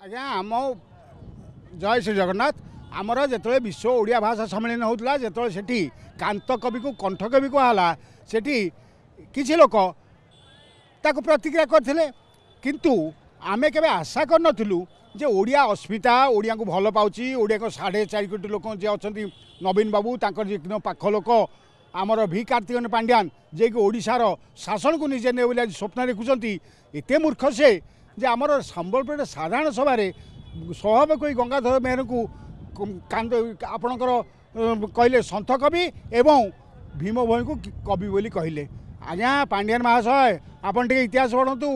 ଆଜ୍ଞା ଆମ ଜୟ ଶ୍ରୀ ଜଗନ୍ନାଥ ଆମର ଯେତେବେଳେ ବିଶ୍ୱ ଓଡ଼ିଆ ଭାଷା ସମ୍ମିଳନୀ ହେଉଥିଲା ଯେତେବେଳେ ସେଠି କାନ୍ତ କବିକୁ କଣ୍ଠ କବି କୁହାହେଲା ସେଠି କିଛି ଲୋକ ତାକୁ ପ୍ରତିକ୍ରିୟା କରିଥିଲେ କିନ୍ତୁ ଆମେ କେବେ ଆଶା କରିନଥିଲୁ ଯେ ଓଡ଼ିଆ ଅସ୍ମିତା ଓଡ଼ିଆଙ୍କୁ ଭଲ ପାଉଛି ଓଡ଼ିଆଙ୍କ ସାଢ଼େ ଚାରି କୋଟି ଲୋକ ଯିଏ ଅଛନ୍ତି ନବୀନ ବାବୁ ତାଙ୍କର ଯେ ପାଖ ଲୋକ ଆମର ଭି କାର୍ତ୍ତିକନ ପାଣ୍ଡିଆନ ଯିଏକି ଓଡ଼ିଶାର ଶାସନକୁ ନିଜେ ନେବେ ବୋଲି ଆଜି ସ୍ୱପ୍ନ ଦେଖୁଛନ୍ତି ଏତେ ମୂର୍ଖ ସେ যে আমার সম্বলপুরের সাধারণ সভার সভাপতি গঙ্গাধর মেহরু আপনার কহিলে সন্থ কবি এবং ভীম ভূমিকু কবি বলে কহিলে আজ্ঞা পাণ্ডিয়ান মহাশয় আপনার টিকি ইতিহাস পড়ু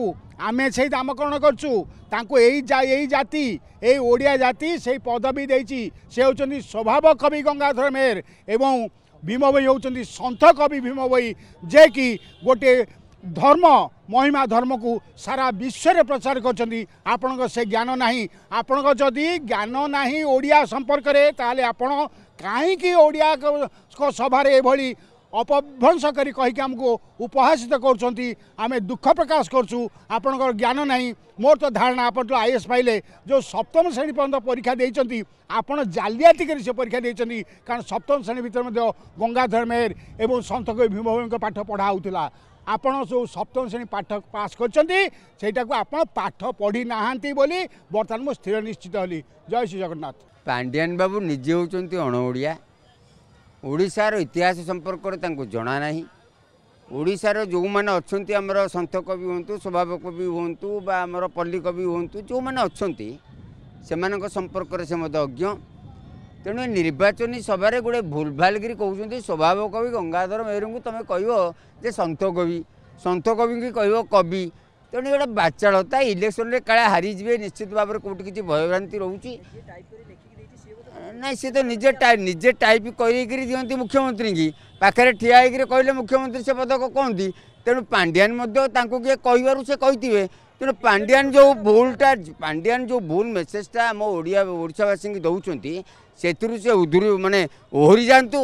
আমি সেই দামকরণ করছু তাঁকু এই এই জাতি এই ওড়িয়া জাতি সেই পদবী দিয়েছি সে হচ্ছেন স্বভাব কবি গঙ্গাধর মেহর এবং ভীমবই হচ্ছেন সন্থ কবি ভীমবই যে কি গোটিয়ে धर्म महिमा धर्मको सारा विश्वर प्रचार गर्छ आपनको से ज्ञान नै आपनको जि ज्ञान नै ओडिया सम्पर्कले तकिओ भली। অপভ্রংশ করে কী আমি উপহাসিত করছেন আমি দুঃখ প্রকাশ করছু আপনার জ্ঞান নাই মোর তো ধারণা আপনার যে আইএস পাইলে যে সপ্তম শ্রেণী পর্যন্ত পরীক্ষা দিয়েছেন আপনার জালিয়াতি করে সে পরীক্ষা দিয়েছেন কারণ সপ্তম শ্রেণী ভিতরে গঙ্গাধর মেহের এবং সন্ত ভীমভূমি পাঠ পড়া হোলা ଆପଣ ଯେଉଁ ସପ୍ତମ ଶ୍ରେଣୀ ପାଠ ପାସ୍ କରିଛନ୍ତି ସେଇଟାକୁ ଆପଣ ପାଠ ପଢ଼ି ନାହାନ୍ତି ବୋଲି ବର୍ତ୍ତମାନ ମୁଁ ସ୍ଥିର ନିଶ୍ଚିତ ହେଲି ଜୟ ଶ୍ରୀ ଜଗନ୍ନାଥ ପାଣ୍ଡିଆନ ବାବୁ ନିଜେ ହେଉଛନ୍ତି ଅଣ ଓଡ଼ିଆ ଓଡ଼ିଶାର ଇତିହାସ ସମ୍ପର୍କରେ ତାଙ୍କୁ ଜଣା ନାହିଁ ଓଡ଼ିଶାର ଯେଉଁମାନେ ଅଛନ୍ତି ଆମର ସନ୍ଥ କବି ହୁଅନ୍ତୁ ସ୍ୱଭାବ କବି ହୁଅନ୍ତୁ ବା ଆମର ପଲ୍ଲୀ କବି ହୁଅନ୍ତୁ ଯେଉଁମାନେ ଅଛନ୍ତି ସେମାନଙ୍କ ସମ୍ପର୍କରେ ସେ ମଧ୍ୟ ଅଜ୍ଞ ତେଣୁ ନିର୍ବାଚନୀ ସଭାରେ ଗୋଟେ ଭୁଲ ଭାଲିକିରି କହୁଛନ୍ତି ସ୍ୱଭାବ କବି ଗଙ୍ଗାଧର ମେହେରଙ୍କୁ ତୁମେ କହିବ ଯେ ସନ୍ଥ କବି ସନ୍ଥ କବିଙ୍କୁ କହିବ କବି ତେଣୁ ଗୋଟେ ବାଚାଳତା ଇଲେକ୍ସନରେ କାଳେ ହାରିଯିବେ ନିଶ୍ଚିତ ଭାବରେ କେଉଁଠି କିଛି ଭୟଭ୍ରାନ୍ତି ରହୁଛି ନାଇଁ ସେ ତ ନିଜେ ନିଜେ ଟାଇପ୍ କରିକିରି ଦିଅନ୍ତି ମୁଖ୍ୟମନ୍ତ୍ରୀଙ୍କୁ ପାଖରେ ଠିଆ ହେଇକିରି କହିଲେ ମୁଖ୍ୟମନ୍ତ୍ରୀ ସେ ପଦକ କହନ୍ତି ତେଣୁ ପାଣ୍ଡିଆନ ମଧ୍ୟ ତାଙ୍କୁ କିଏ କହିବାରୁ ସେ କହିଥିବେ ତେଣୁ ପାଣ୍ଡିଆନ ଯେଉଁ ଭୁଲଟା ପାଣ୍ଡିଆନ ଯେଉଁ ଭୁଲ ମେସେଜଟା ଆମ ଓଡ଼ିଆ ଓଡ଼ିଶାବାସୀଙ୍କୁ ଦେଉଛନ୍ତି ସେଥିରୁ ସେ ଉଧୁରି ମାନେ ଓହରି ଯାଆନ୍ତୁ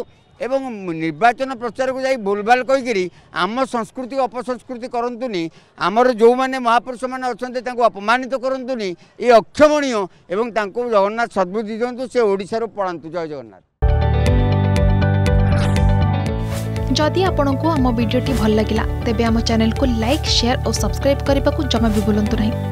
এবং নির্বাচন প্রচারক যাই ভুলভাল কইকি আমার সংস্কৃতি অপসংস্কৃতি করতুনি আমার যে মহাপুরুষ মানে অনেক তাঁর অপমানিত করতুনি এ অক্ষমণীয় এবং তাঁকু জগন্নাথ সদ্বুদ্ধি দিও সে ওড়শার পড়ান্তু জয় জগন্নাথ যদি আপনার को आम भिडी भल लगा तेब आम चेल्क लाइक सेयार और सब्सक्राइब करने को जमा भी